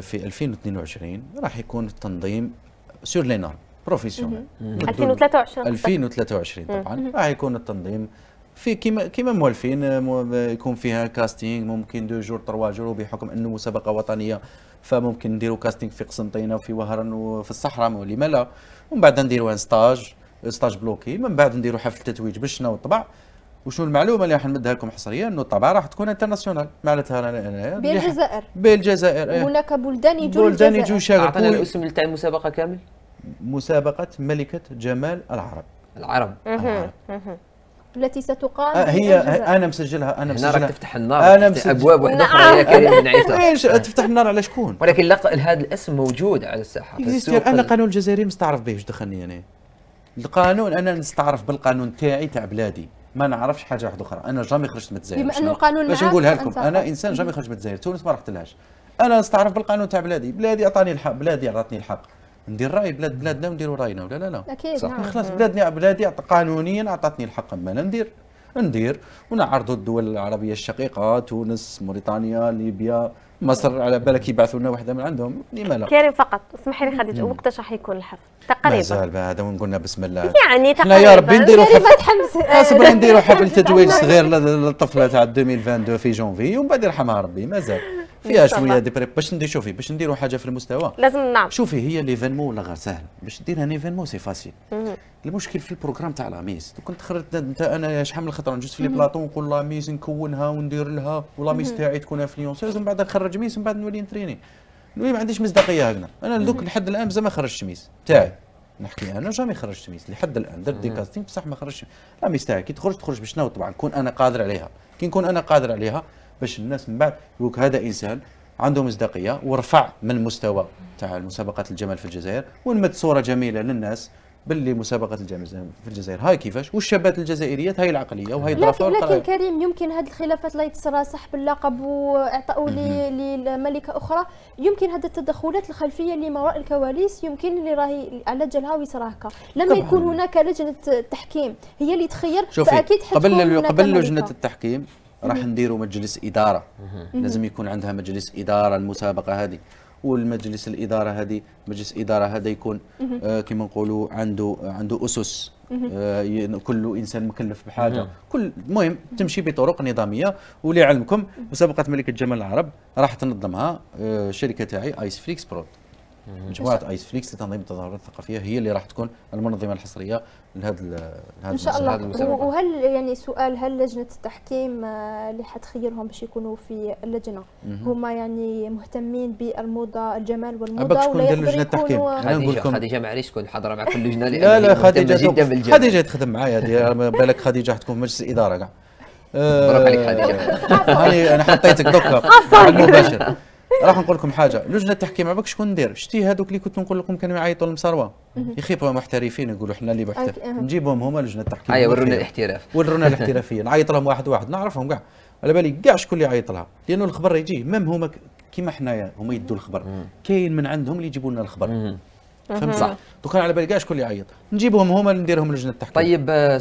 في 2022 راح يكون التنظيم سور لي نورم بروفيسيونيل 2023 2023 طبعا راح يكون التنظيم في كيما كيما موالفين يكون فيها كاستينغ ممكن دو جور تروا جور بحكم انه مسابقه وطنيه فممكن نديروا كاستينغ في قسنطينه وفي وهران وفي الصحراء ولما لا ومن بعد نديروا ان ستاج ستاج بلوكي من بعد نديروا حفل تتويج بالشنا والطبع وشنو المعلومه اللي راح نمدها لكم حصريا انه الطبعه راح تكون انترناسيونال معناتها بالجزائر بالجزائر هناك بلدان يجوا بلدان يجوا شاركوا اعطينا الاسم تاع المسابقه كامل مسابقه ملكه جمال العرب العرب, التي ستقام آه هي انا مسجلها انا مسجلها راك تفتح النار انا مسجل... ابواب واحده اخرى نعم. يا كريم بن عيسى تفتح النار على شكون ولكن لق... هذا الاسم موجود على الساحه انا القانون الجزائري مستعرف به واش دخلني انا يعني؟ القانون انا نستعرف بالقانون تاعي تاع بلادي ما نعرفش حاجه واحده اخرى انا جامي خرجت متزاير بما انه القانون باش نقولها لكم انا انسان جامي خرجت متزاير تونس ما رحتلهاش انا نستعرف بالقانون تاع بلادي بلادي عطاني الحق بلادي عطاتني الحق ندير راي بلاد بلادنا ونديروا راينا ولا لا لا اكيد صح نعم. خلاص بلادنا بلادي قانونيا عطاتني الحق اما انا ندير ندير ونعرضوا الدول العربيه الشقيقه تونس موريتانيا ليبيا مصر على بالك يبعثوا لنا وحده من عندهم لما لا كريم فقط اسمحي لي خديجه وقتاش راح يكون الحفل تقريبا مازال هذا وين قلنا بسم الله يعني تقريبا يا ربي نديروا حفل اصبر آه، نديروا حفل تتويج صغير للطفله تاع 2022 في جونفي ومن بعد يرحمها ربي مازال فيها شويه دي بريب باش ندير شوفي باش نديروا حاجه في المستوى لازم نعم شوفي هي ليفينمون ولا غير سهل باش دير ان ايفينمون سي فاسيل المشكل في البروغرام تاع لاميس كنت خرجت انت انا شحال من خطره نجلس في لي بلاطو نقول لاميس نكونها وندير لها ولاميس تاعي تكون انفلونسيرز من بعد نخرج ميس من بعد نولي نتريني نولي ما عنديش مصداقيه هكذا انا دوك لحد الان بزاف ما خرجتش ميس تاعي نحكي انا جامي خرجت ميس لحد الان درت دي كاستينغ بصح ما خرجتش لاميس تاعي كي تخرج تخرج بشنو طبعا نكون انا قادر عليها كي نكون انا قادر عليها باش الناس من بعد يقولك هذا انسان عنده مصداقيه ورفع من مستوى تاع مسابقه الجمال في الجزائر ونمد صوره جميله للناس باللي مسابقه الجمل في الجزائر هاي كيفاش والشابات الجزائريات هاي العقليه وهاي الدراسه لكن, لكن كريم يمكن هذه الخلافات لا يتصرى سحب اللقب واعطائه لملكه اخرى يمكن هذه التدخلات الخلفيه اللي ما وراء الكواليس يمكن اللي راهي على جالها ويصراهكا لما يكون هناك لجنه التحكيم هي اللي تخير فاكيد قبل قبل لجنه التحكيم راح نديروا مجلس اداره لازم يكون عندها مجلس اداره المسابقه هذه والمجلس الاداره هذه مجلس اداره هذا يكون آه كما نقولوا عنده عنده اسس آه كل انسان مكلف بحاجه كل المهم تمشي بطرق نظاميه ولعلمكم مسابقه ملكه جمال العرب راح تنظمها آه شركه تاعي ايس فليكس برود مجموعه ايس فليكس لتنظيم التظاهرات الثقافيه هي اللي راح تكون المنظمه الحصريه لهذا ان شاء الله وهل يعني سؤال هل لجنه التحكيم آه، اللي حتخيرهم باش يكونوا في اللجنه هما يعني مهتمين بالموضه الجمال والموضه ولا يقدروا لجنه التحكيم انا نقول لكم خديجه معليش كون حاضره كل اللجنه لا لا خديجه خديجه تخدم معايا بالك خديجه حتكون في مجلس الاداره كاع برافو عليك آه، خديجه انا حطيتك دوكا مباشر راح نقول لكم حاجه لجنه التحكيم عبك شكون ندير شتي هذوك اللي كنت نقول لكم كانوا يعيطوا للمصروه يا محترفين يقولوا احنا اللي بحث نجيبهم هما لجنه التحكيم ايوه ورونا الاحتراف ورونا الاحترافيه نعيط لهم واحد واحد نعرفهم كاع على بالي كاع شكون اللي يعيط لها لانه الخبر يجي ميم هما كيما حنايا هما يدوا الخبر كاين من عندهم اللي يجيبوا لنا الخبر فهمت صح دوكا على بالي كاع شكون اللي يعيط نجيبهم هما نديرهم لجنه التحكيم طيب آه،